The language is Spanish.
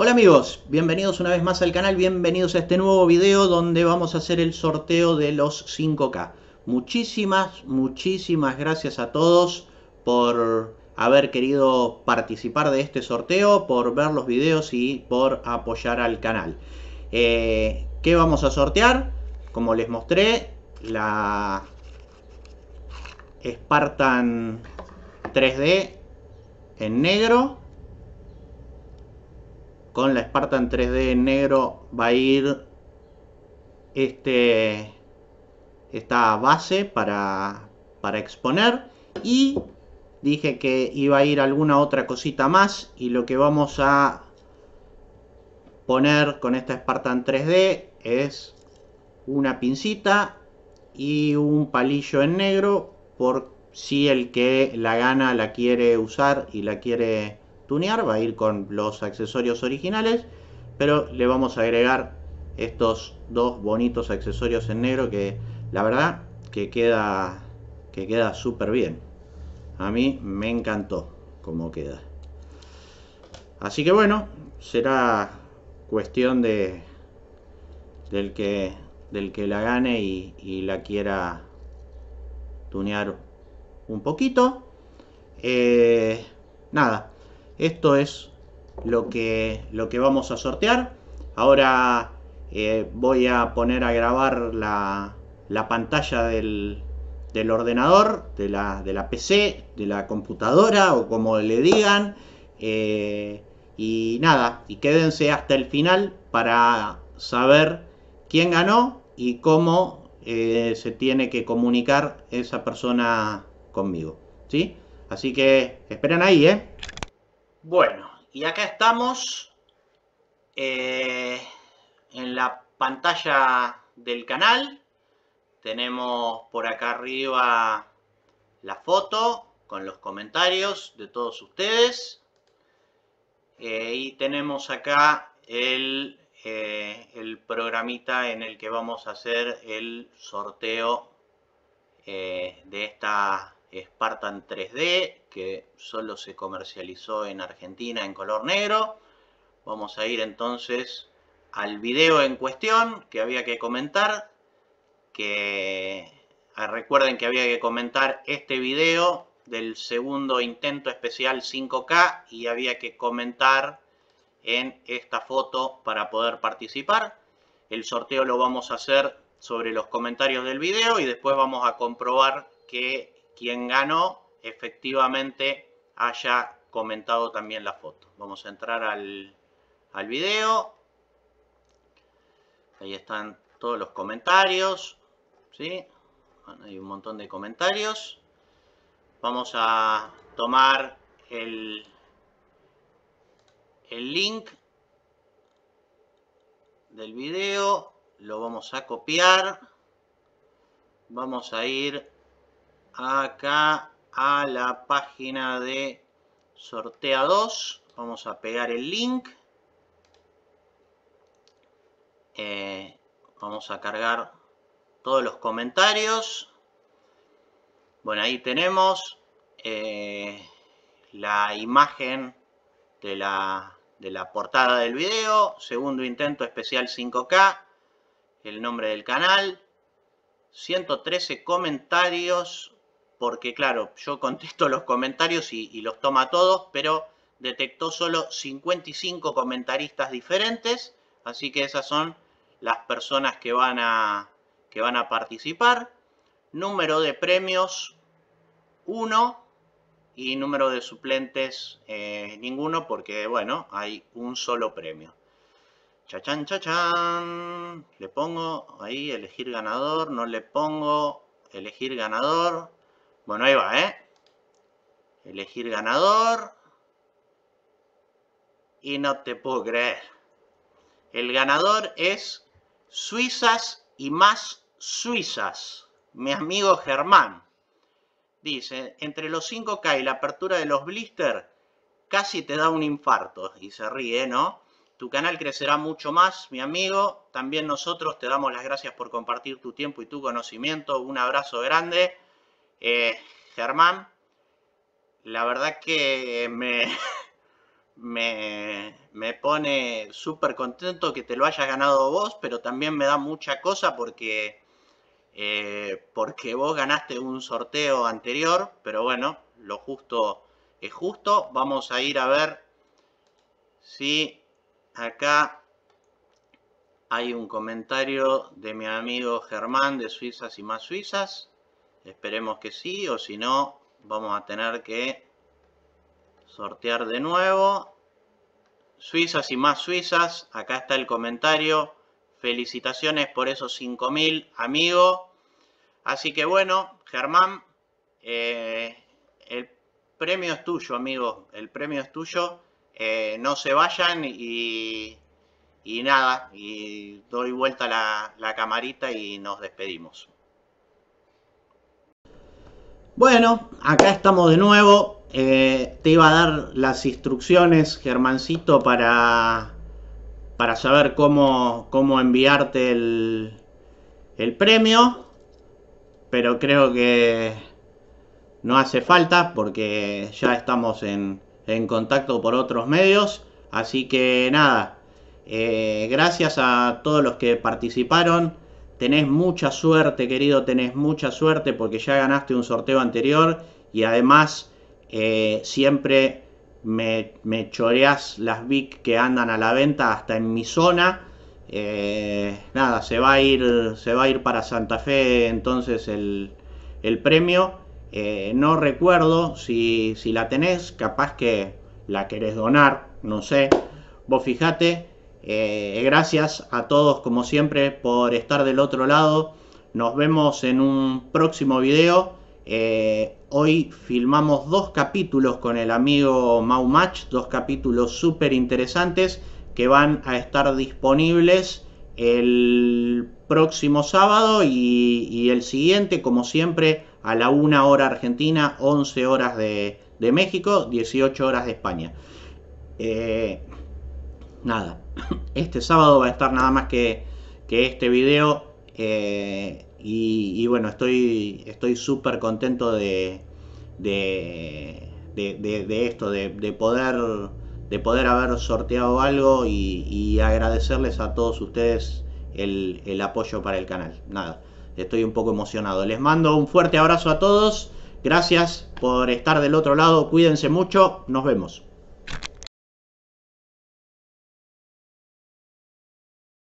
Hola amigos, bienvenidos una vez más al canal, bienvenidos a este nuevo video donde vamos a hacer el sorteo de los 5K. Muchísimas, muchísimas gracias a todos por haber querido participar de este sorteo, por ver los videos y por apoyar al canal. Eh, ¿Qué vamos a sortear? Como les mostré, la Spartan 3D en negro con la Spartan 3D en negro va a ir este, esta base para, exponer y dije que iba a ir alguna otra cosita más y lo que vamos a poner con esta Spartan 3D es una pincita y un palillo en negro por si el que la gana la quiere usar y la quiere tunear, va a ir con los accesorios originales, pero le vamos a agregar estos dos bonitos accesorios en negro que la verdad que queda que queda súper bien. A mí me encantó como queda. Así que bueno, será cuestión de del que del que la gane y, la quiera tunear un poquito. Eh, nada, esto es lo que, lo que vamos a sortear. Ahora eh, voy a poner a grabar la, pantalla del, ordenador, de la, PC, de la computadora o como le digan. Eh, y nada, y quédense hasta el final para saber quién ganó y cómo eh, se tiene que comunicar esa persona conmigo. ¿sí? Así que esperan ahí, ¿eh? Bueno, y acá estamos eh, en la pantalla del canal. Tenemos por acá arriba la foto con los comentarios de todos ustedes. Eh, y tenemos acá el, eh, el, programita en el que vamos a hacer el sorteo de esta Spartan 3D, que solo se comercializó en Argentina en color negro. Vamos a ir entonces al video en cuestión que había que comentar, que ah, recuerden que había que comentar este video del segundo intento especial 5K y había que comentar en esta foto para poder participar. El sorteo lo vamos a hacer sobre los comentarios del video y después vamos a comprobar que quien ganó efectivamente haya comentado también la foto. Vamos a entrar al, al video. Ahí están todos los comentarios. ¿sí? hay un montón de comentarios. Vamos a tomar el, el link del video. Lo vamos a copiar. Vamos a ir acá a la página de Sortea 2. Vamos a pegar el link. Eh, vamos a cargar todos los comentarios. Bueno, ahí tenemos eh, la imagen de la, de la portada del video. Segundo intento especial 5K. El nombre del canal. 113 comentarios porque claro, yo contesto los comentarios y, los toma todos, pero detectó solo 55 comentaristas diferentes, así que esas son las personas que van a, que van a participar. Número de premios 1 y número de suplentes eh, ninguno porque, bueno, hay un solo premio. Chachan chachan, Le pongo ahí elegir ganador, no le pongo elegir ganador. Bueno, ahí va, ¿eh? Elegir ganador. Y no te puedo creer. El ganador es Suizas y más Suizas. Mi amigo Germán. Dice, entre los 5K y la apertura de los blister, casi te da un infarto. Y se ríe, ¿no? Tu canal crecerá mucho más, mi amigo. También nosotros te damos las gracias por compartir tu tiempo y tu conocimiento. Un abrazo grande. Eh, Germán, la verdad que me, me, me pone súper contento que te lo hayas ganado vos, pero también me da mucha cosa porque, eh, porque vos ganaste un sorteo anterior, pero bueno, lo justo es justo. Vamos a ir a ver si acá hay un comentario de mi amigo Germán de Suizas y más Suizas. Esperemos que sí, o si no, vamos a tener que sortear de nuevo. Suizas y más suizas. Acá está el comentario. Felicitaciones por esos 5.000, amigos Así que bueno, Germán, eh, el premio es tuyo, amigo. El premio es tuyo. Eh, no se vayan y, nada. Y doy vuelta la, la camarita y nos despedimos. Bueno, acá estamos de nuevo. Eh, te iba a dar las instrucciones, Germancito, para, para saber cómo, cómo enviarte el, el premio. Pero creo que no hace falta porque ya estamos en, en contacto por otros medios. Así que nada, eh, gracias a todos los que participaron. Tenés mucha suerte, querido, tenés mucha suerte porque ya ganaste un sorteo anterior y además eh, siempre me, me, choreás las BIC que andan a la venta hasta en mi zona. Eh, nada, se va, a ir, se va a ir para Santa Fe entonces el, premio. Eh, no recuerdo si, si la tenés, capaz que la querés donar, no sé. Vos fijate, eh, gracias a todos como siempre por estar del otro lado. Nos vemos en un próximo video. Eh, hoy filmamos dos capítulos con el amigo Mau Match, dos capítulos súper interesantes que van a estar disponibles el próximo sábado y, el siguiente, como siempre, a la 1 hora argentina, 11 horas de, México, 18 horas de España. Eh, nada, este sábado va a estar nada más que, que este video. Eh, y, bueno, estoy estoy súper contento de, de, de, esto, de, poder de poder haber sorteado algo y, y agradecerles a todos ustedes el, el, apoyo para el canal. Nada, estoy un poco emocionado. Les mando un fuerte abrazo a todos. Gracias por estar del otro lado. Cuídense mucho. Nos vemos.